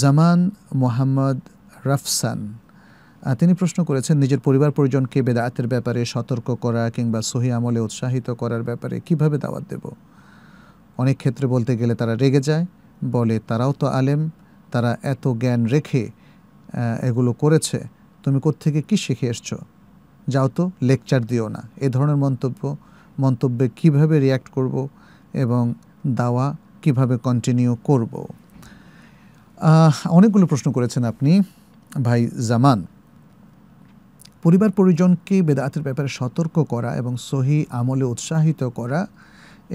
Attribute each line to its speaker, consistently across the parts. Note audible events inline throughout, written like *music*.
Speaker 1: জামান মোহাম্মদ রাফসান তিনি প্রশ্ন করেছেন নিজের পরিবার পরিজনকে বেদায়াতের ব্যাপারে সতর্ক করা কিংবা সহি আমলে উৎসাহিত করার ব্যাপারে কিভাবে দাওয়াত দেব অনেক ক্ষেত্রে বলতে গেলে তারা রেগে যায় বলে তারাও তো আলেম তারা এত জ্ঞান রেখে এগুলো করেছে তুমি কোত্থেকে কি শিখে এসছো যাও তো লেকচার দিও না এ ধরনের মন্তব্য মন্তব্যে কিভাবে রিয়্যাক্ট করব এবং দাওয়া কিভাবে কন্টিনিউ করবো অনেকগুলো প্রশ্ন করেছেন আপনি ভাই জামান পরিবার পরিজনকে বেদাতের ব্যাপারে সতর্ক করা এবং সহি আমলে উৎসাহিত করা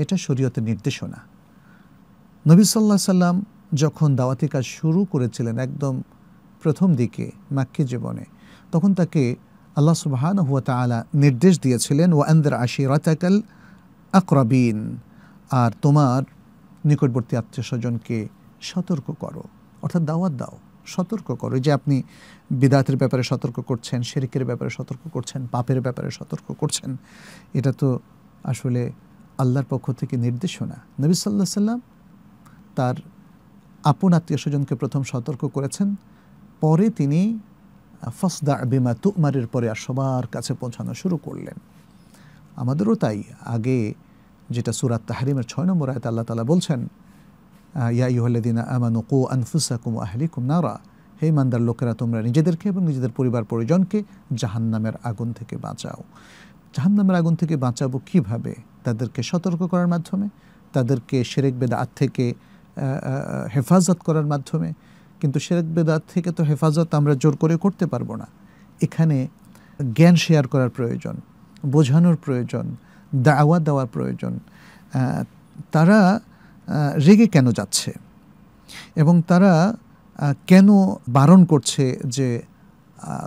Speaker 1: এটা শরীয়তের নির্দেশনা নবী সাল্লাহ সাল্লাম যখন দাওয়াতি কাজ শুরু করেছিলেন একদম প্রথম দিকে মাক্যী জীবনে তখন তাকে আল্লাহ সুবাহান হুয়া তালা নির্দেশ দিয়েছিলেন ও আন্দার রাতাকাল আকরাবিন আর তোমার নিকটবর্তী আত্মীয় স্বজনকে সতর্ক করো অর্থাৎ দাওয়াত দাও সতর্ক করো যে আপনি বিদাতের ব্যাপারে সতর্ক করছেন শেরিকের ব্যাপারে সতর্ক করছেন পাপের ব্যাপারে সতর্ক করছেন এটা তো আসলে আল্লাহর পক্ষ থেকে নির্দেশনা নবী সাল্লাহ সাল্লাম তার আপন আত্মীয় স্বজনকে প্রথম সতর্ক করেছেন পরে তিনি ফসদা বিমা তুমারের পরে আর সবার কাছে পৌঁছানো শুরু করলেন আমাদেরও তাই আগে যেটা সুরাত তাহারিমের ছয় নম্বর আয়তা আল্লাহ তালা বলছেন ইয়া ইহল্লাদিনা আমানু কু আনফুসাকুম আহলিকুম নারা হে ইমানদার লোকেরা তোমরা নিজেদেরকে এবং নিজেদের পরিবার পরিজনকে জাহান্নামের আগুন থেকে বাঁচাও জাহান্নামের আগুন থেকে বাঁচাবো কিভাবে তাদেরকে সতর্ক করার মাধ্যমে তাদেরকে সেরেক বেদাত থেকে হেফাজত করার মাধ্যমে কিন্তু সেরেক বেদাত থেকে তো হেফাজত আমরা জোর করে করতে পারবো না এখানে জ্ঞান শেয়ার করার প্রয়োজন বোঝানোর প্রয়োজন দাওয়া দেওয়ার প্রয়োজন তারা রেগে কেন যাচ্ছে এবং তারা কেন বারণ করছে যে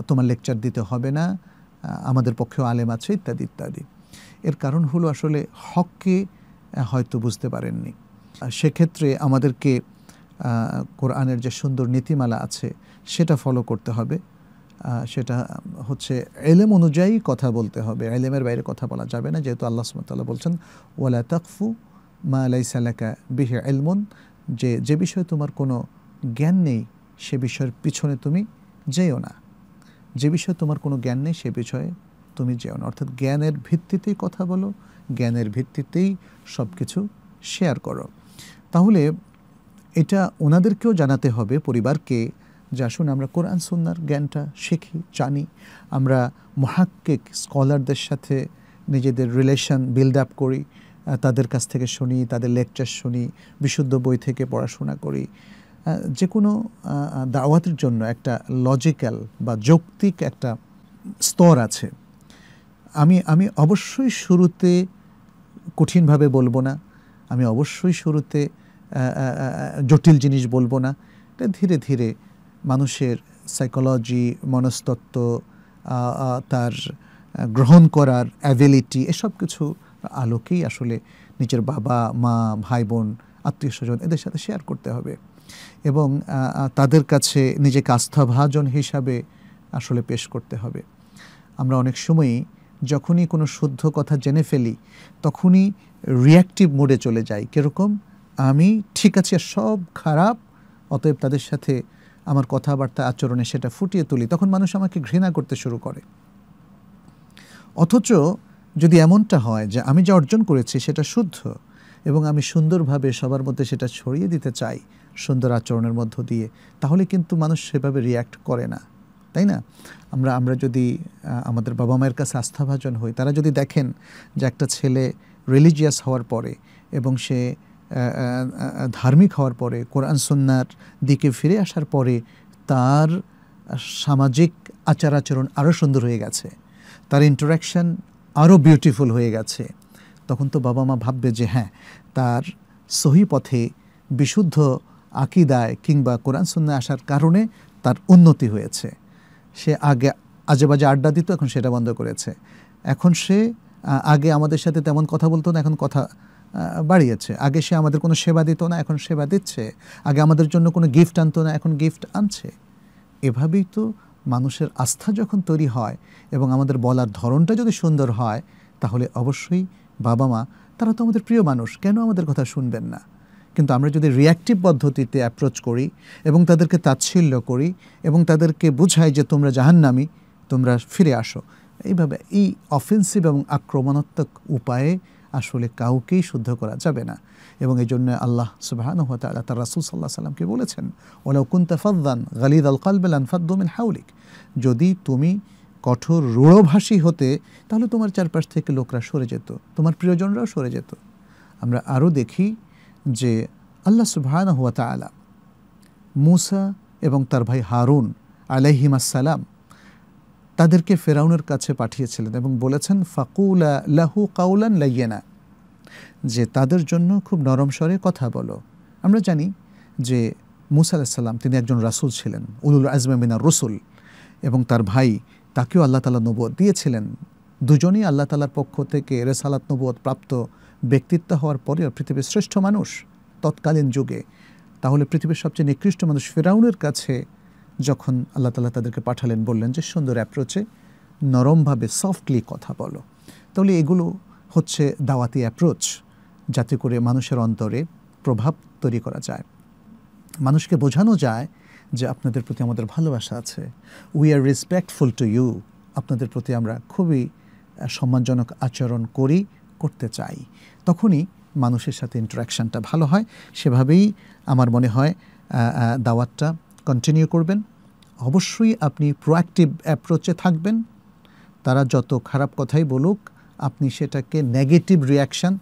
Speaker 1: তোমার লেকচার দিতে হবে না আমাদের পক্ষেও আলেম আছে ইত্যাদি ইত্যাদি এর কারণ হলো আসলে হককে হয়তো বুঝতে পারেননি সেক্ষেত্রে আমাদেরকে কোরআনের যে সুন্দর নীতিমালা আছে সেটা ফলো করতে হবে সেটা হচ্ছে এলেম অনুযায়ী কথা বলতে হবে এলেমের বাইরে কথা বলা যাবে না যেহেতু আল্লাহ সুমতাল্লাহ বলছেন ওয়ালা তাকফু মা আলাইসাল্লাকা বিহে এলমন যে যে বিষয়ে তোমার কোনো জ্ঞান নেই সে বিষয়ের পিছনে তুমি যেও না যে বিষয়ে তোমার কোনো জ্ঞান নেই সে বিষয়ে তুমি যেও না অর্থাৎ জ্ঞানের ভিত্তিতেই কথা বলো জ্ঞানের ভিত্তিতেই সব কিছু শেয়ার করো তাহলে এটা ওনাদেরকেও জানাতে হবে পরিবারকে যে আসুন আমরা কোরআন সুন্নার জ্ঞানটা শিখি জানি আমরা মহাক্কিক স্কলারদের সাথে নিজেদের রিলেশন বিল্ড আপ করি তাদের কাছ থেকে শুনি তাদের লেকচার শুনি বিশুদ্ধ বই থেকে পড়াশোনা করি যে কোনো দাওয়াতের জন্য একটা লজিক্যাল বা যৌক্তিক একটা স্তর আছে আমি আমি অবশ্যই শুরুতে কঠিনভাবে বলবো না আমি অবশ্যই শুরুতে জটিল জিনিস বলবো না ধীরে ধীরে মানুষের সাইকোলজি মনস্তত্ত্ব তার গ্রহণ করার অ্যাবিলিটি এসব কিছু আলোকেই আসলে নিজের বাবা মা ভাই বোন আত্মীয় স্বজন এদের সাথে শেয়ার করতে হবে এবং তাদের কাছে নিজেকে আস্থাভাজন হিসাবে আসলে পেশ করতে হবে আমরা অনেক সময়ই যখনই কোনো শুদ্ধ কথা জেনে ফেলি তখনই রিয়াক্টিভ মোডে চলে যাই কীরকম আমি ঠিক আছে সব খারাপ অতএব তাদের সাথে আমার কথাবার্তা আচরণে সেটা ফুটিয়ে তুলি তখন মানুষ আমাকে ঘৃণা করতে শুরু করে অথচ যদি এমনটা হয় যে আমি যা অর্জন করেছি সেটা শুদ্ধ এবং আমি সুন্দরভাবে সবার মধ্যে সেটা ছড়িয়ে দিতে চাই সুন্দর আচরণের মধ্য দিয়ে তাহলে কিন্তু মানুষ সেভাবে রিয়্যাক্ট করে না তাই না আমরা আমরা যদি আমাদের বাবা মায়ের কাছে আস্থাভাজন হই তারা যদি দেখেন যে একটা ছেলে রিলিজিয়াস হওয়ার পরে এবং সে ধার্মিক হওয়ার পরে কোরআন সন্ন্যার দিকে ফিরে আসার পরে তার সামাজিক আচার আচরণ আরও সুন্দর হয়ে গেছে তার ইন্টারাকশান আরও বিউটিফুল হয়ে গেছে তখন তো বাবা মা ভাববে যে হ্যাঁ তার সহি পথে বিশুদ্ধ আকিদায় কিংবা কোরআন সুন্না আসার কারণে তার উন্নতি হয়েছে সে আগে আজেবাজে আড্ডা দিত এখন সেটা বন্ধ করেছে এখন সে আগে আমাদের সাথে তেমন কথা বলতো না এখন কথা বাড়িয়েছে আগে সে আমাদের কোনো সেবা দিত না এখন সেবা দিচ্ছে আগে আমাদের জন্য কোনো গিফট আনতো না এখন গিফট আনছে এভাবেই তো মানুষের আস্থা যখন তৈরি হয় এবং আমাদের বলার ধরনটা যদি সুন্দর হয় তাহলে অবশ্যই বাবা মা তারা তো আমাদের প্রিয় মানুষ কেন আমাদের কথা শুনবেন না কিন্তু আমরা যদি রিয়াক্টিভ পদ্ধতিতে অ্যাপ্রোচ করি এবং তাদেরকে তাচ্ছিল্য করি এবং তাদেরকে বোঝাই যে তোমরা জাহান্নামি তোমরা ফিরে আসো এইভাবে এই অফেন্সিভ এবং আক্রমণাত্মক উপায়ে আসলে কাউকেই শুদ্ধ করা যাবে না এবং এই জন্য আল্লাহ সুবাহান হতে আল্লাহ তার রাসুল সাল্লাহ সাল্লামকে বলেছেন ওলাউ কুন্তাফাদ্দান গালিদ আল কালবেলান আনফাদ্দমিন হাউলিক যদি তুমি কঠোর রূঢ়ভাষী হতে তাহলে তোমার চারপাশ থেকে লোকরা সরে যেত তোমার প্রিয়জনরাও সরে যেত আমরা আরও দেখি যে আল্লাহ সুবাহান হুয়া তালা মুসা এবং তার ভাই হারুন আলাইহিমাসালাম তাদেরকে ফেরাউনের কাছে পাঠিয়েছিলেন এবং বলেছেন ফাকুলা লাহু কাউলান লাইয়েনা যে তাদের জন্য খুব নরম স্বরে কথা বলো আমরা জানি যে মুসা আলাহিসাল্লাম তিনি একজন রাসুল ছিলেন উলুল মিনা রসুল এবং তার ভাই তাকেও আল্লাহ তালা নবুয় দিয়েছিলেন দুজনই আল্লাহ তালার পক্ষ থেকে রেসালাত নবুয় প্রাপ্ত ব্যক্তিত্ব হওয়ার পরেও পৃথিবীর শ্রেষ্ঠ মানুষ তৎকালীন যুগে তাহলে পৃথিবীর সবচেয়ে নিকৃষ্ট মানুষ ফেরাউনের কাছে যখন আল্লাহ তালা তাদেরকে পাঠালেন বললেন যে সুন্দর অ্যাপ্রোচে নরমভাবে সফটলি কথা বলো তাহলে এগুলো হচ্ছে দাওয়াতি অ্যাপ্রোচ যাতে করে মানুষের অন্তরে প্রভাব তৈরি করা যায় মানুষকে বোঝানো যায় যে আপনাদের প্রতি আমাদের ভালোবাসা আছে we are respectful to you আপনাদের প্রতি আমরা খুবই সম্মানজনক আচরণ করি করতে চাই তখনই মানুষের সাথে ইন্টারাকশানটা ভালো হয় সেভাবেই আমার মনে হয় দাওয়াতটা কন্টিনিউ করবেন অবশ্যই আপনি প্রোয়াক্টিভ অ্যাপ্রোচে থাকবেন তারা যত খারাপ কথাই বলুক আপনি সেটাকে নেগেটিভ রিয়াকশান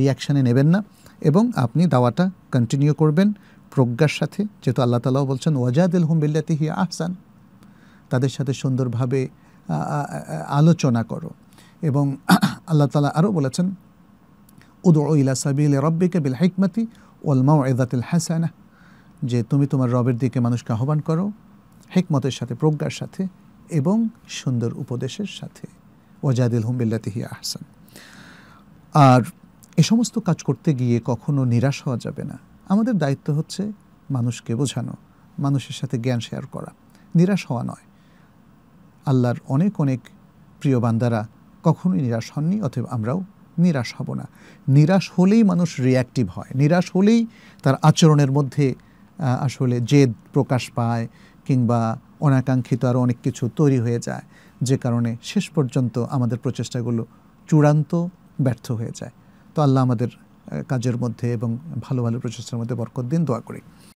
Speaker 1: রিয়াকশানে নেবেন না এবং আপনি দাওয়াটা কন্টিনিউ করবেন প্রজ্ঞার সাথে যেহেতু আল্লাহ তালাও বলছেন ওয়াজাদিল হুম বিল্লাতি হি আহসান তাদের সাথে সুন্দরভাবে আলোচনা করো এবং *clears throat* আল্লাহ তালা আরও বলেছেন উদ ইলা সাবিল রব্বিকে বিল হিকমতি ওলমা এদাতিল হাসানা যে তুমি তোমার রবের দিকে মানুষকে আহ্বান করো হেকমতের সাথে প্রজ্ঞার সাথে এবং সুন্দর উপদেশের সাথে ওয়াজাদিল তিহিয়া আহসান আর এ সমস্ত কাজ করতে গিয়ে কখনো নিরাশ হওয়া যাবে না আমাদের দায়িত্ব হচ্ছে মানুষকে বোঝানো মানুষের সাথে জ্ঞান শেয়ার করা নিরাশ হওয়া নয় আল্লাহর অনেক অনেক প্রিয় বান্দারা কখনোই নিরাশ হননি অথবা আমরাও নিরাশ হব না নিরাশ হলেই মানুষ রিয়াক্টিভ হয় নিরাশ হলেই তার আচরণের মধ্যে আসলে জেদ প্রকাশ পায় কিংবা অনাকাঙ্ক্ষিত আরও অনেক কিছু তৈরি হয়ে যায় যে কারণে শেষ পর্যন্ত আমাদের প্রচেষ্টাগুলো চূড়ান্ত ব্যর্থ হয়ে যায় তো আল্লাহ আমাদের কাজের মধ্যে এবং ভালো ভালো প্রচেষ্টার মধ্যে বরকত দিন দোয়া করি